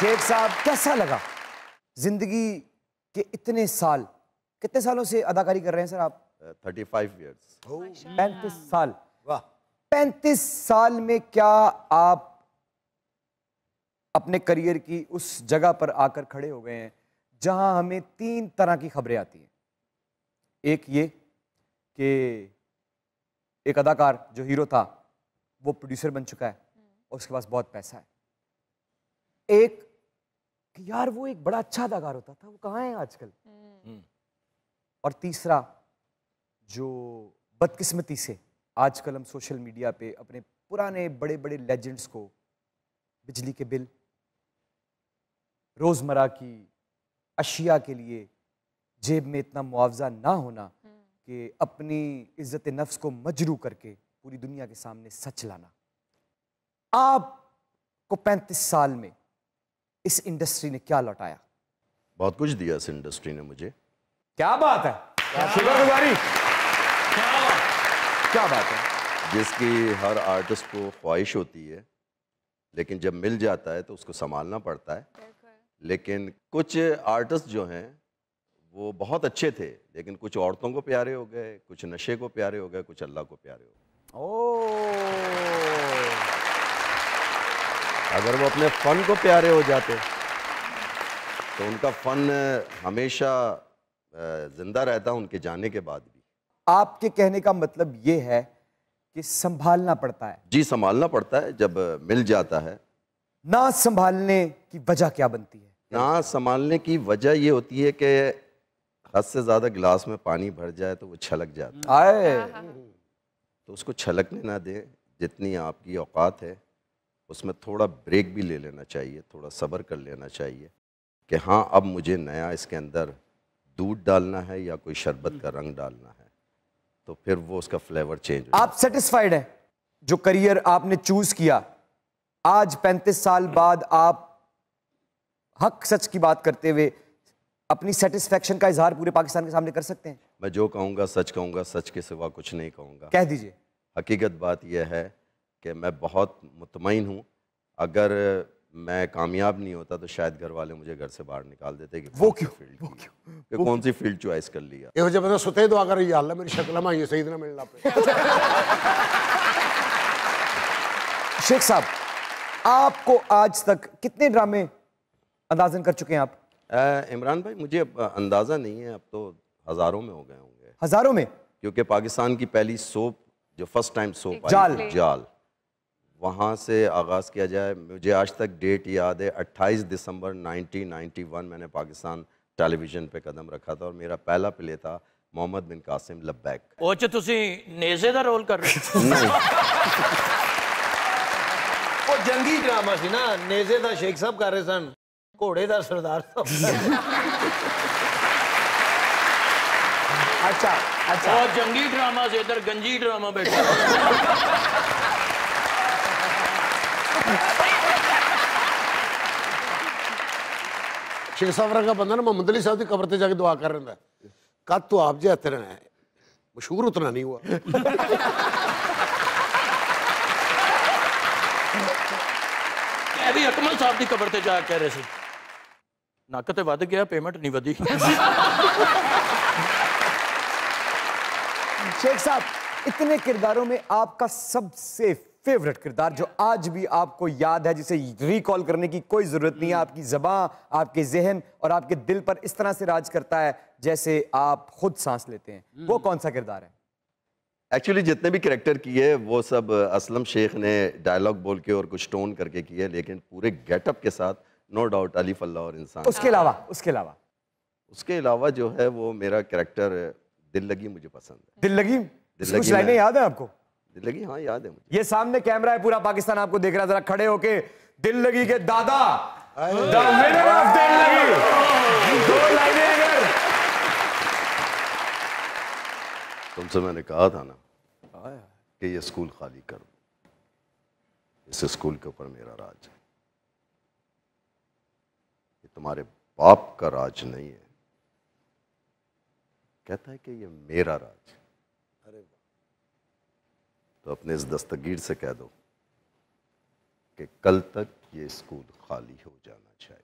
शेख साहब कैसा लगा जिंदगी के इतने साल कितने सालों से अदाकारी कर रहे हैं सर आप थर्टी फाइव ईयर पैंतीस साल वाह पैंतीस साल में क्या आप अपने करियर की उस जगह पर आकर खड़े हो गए हैं जहां हमें तीन तरह की खबरें आती हैं एक ये कि एक अदाकार जो हीरो था वो प्रोड्यूसर बन चुका है और उसके पास बहुत पैसा है एक कि यार वो एक बड़ा अच्छा अदाकार होता था वो कहाँ है आजकल हम्म। हम्म। और तीसरा जो बदकिस्मती से आजकल हम सोशल मीडिया पे अपने पुराने बड़े बड़े लेजेंड्स को बिजली के बिल रोज़मर्रा की अशिया के लिए जेब में इतना मुआवजा ना होना हम्म। कि अपनी इज्जत नफ्स को मजरू करके पूरी दुनिया के सामने सच लाना आप को पैंतीस साल में इस इंडस्ट्री ने क्या लौटाया बहुत कुछ दिया इस इंडस्ट्री ने मुझे क्या बात है शुक्रगुजारी क्या बात है जिसकी हर आर्टिस्ट को ख्वाहिश होती है लेकिन जब मिल जाता है तो उसको संभालना पड़ता है लेकिन कुछ आर्टिस्ट जो हैं वो बहुत अच्छे थे लेकिन कुछ औरतों को प्यारे हो गए कुछ नशे को प्यारे हो गए कुछ अल्लाह को प्यारे हो गए ओह अगर वो अपने फ़न को प्यारे हो जाते तो उनका फ़न हमेशा ज़िंदा रहता उनके जाने के बाद भी आपके कहने का मतलब ये है कि संभालना पड़ता है जी संभालना पड़ता है जब मिल जाता है ना संभालने की वजह क्या बनती है ना संभालने की वजह ये होती है कि हद से ज़्यादा गिलास में पानी भर जाए तो वो छलक जाता है आए तो उसको छलकने ना दें जितनी आपकी औकात है उसमें थोड़ा ब्रेक भी ले लेना चाहिए थोड़ा सब्र कर लेना चाहिए कि हाँ अब मुझे नया इसके अंदर दूध डालना है या कोई शरबत का रंग डालना है तो फिर वो उसका फ्लेवर चेंज आप सेटिस्फाइड हैं जो करियर आपने चूज किया आज 35 साल बाद आप हक सच की बात करते हुए अपनी सेटिस्फेक्शन का इजहार पूरे पाकिस्तान के सामने कर सकते हैं मैं जो कहूंगा सच कहूंगा सच के सिवा कुछ नहीं कहूंगा कह दीजिए हकीकत बात यह है कि मैं बहुत मुतमिन हूँ अगर मैं कामयाब नहीं होता तो शायद घर वाले मुझे घर से बाहर निकाल देते कि वो क्यों फील्ड वो क्यों कि वो कौन सी फील्ड चॉइस कर लिया ये जब मतलब सुते तो अगर ये अल्लाह मेरी शक्ल में ये सही तो ना मिलना शेख साहब आपको आज तक कितने ड्रामे अंदाजन कर चुके हैं आप इमरान भाई मुझे अंदाज़ा नहीं है अब तो हज़ारों में हो गए होंगे हज़ारों में क्योंकि पाकिस्तान की पहली सोप जो फर्स्ट टाइम सोप जाल जाल वहाँ से आगाज़ किया जाए मुझे आज तक डेट याद है 28 दिसंबर 1991 मैंने पाकिस्तान ਟੈਲੀਵਿਜ਼ਨ 'ਤੇ ਕਦਮ ਰੱਖਾ ਤਾਂ ਔਰ ਮੇਰਾ ਪਹਿਲਾ ਪਲੇ ਤਾਂ ਮੁਹੰਮਦ ਬਿਨ ਕਾਸਿਮ ਲੱਬੈਕ ਉਹ ਚ ਤੁਸੀਂ ਨੇਜ਼ੇ ਦਾ ਰੋਲ ਕਰ ਰਹੇ ਨਹੀਂ ਉਹ ਜੰਗੀ ਡਰਾਮਾ ਸੀ ਨਾ ਨੇਜ਼ੇ ਦਾ ਸ਼ੇਖ ਸਾਹਿਬ ਕਰ ਰਹੇ ਸਨ ਘੋੜੇ ਦਾ ਸਰਦਾਰ ਸਾਹਿਬ अच्छा अच्छा वो जंगी ड्रामा से इधर गंजी ड्रामा बैठा शिख साहब रंगा बंदा ना मैं मुंदली साहब की कबर से जाके दुआ कर रहा कद तो आप जो हथ है मशहूर उतना नहीं हुआ अकमल साहब की कबर से जा कह रहे थे नक तो वध गया पेमेंट नहीं वधी शेख साहब इतने किरदारों में आपका सबसे फेवरेट किरदार जो आज भी आपको याद है जिसे रिकॉल करने की कोई ज़रूरत नहीं है हम्म। आपकी जबां आपके जहन और आपके दिल पर इस तरह से राज करता है जैसे आप खुद सांस लेते हैं वो हम्म। कौन सा किरदार है एक्चुअली जितने भी करेक्टर किए वो सब असलम शेख ने डायलॉग बोल के और कुछ टोन करके किए लेकिन पूरे गेटअप के साथ नो डाउट अली फल्ला और इंसान उसके अलावा उसके अलावा उसके अलावा जो है वो मेरा करेक्टर दिल लगी मुझे पसंद है दिल लगी दिल लगी याद है आपको लगी हाँ याद है मुझे ये सामने कैमरा है पूरा पाकिस्तान आपको देख रहा है जरा खड़े होके दिल लगी के दादा तुमसे मैंने कहा था ना हाँ, कि ये स्कूल खाली कर इस स्कूल के ऊपर मेरा राज है ये तुम्हारे बाप का राज नहीं है कहता है कि ये मेरा राज है तो अपने इस दस्तगीर से कह दो कि कल तक ये स्कूल खाली हो जाना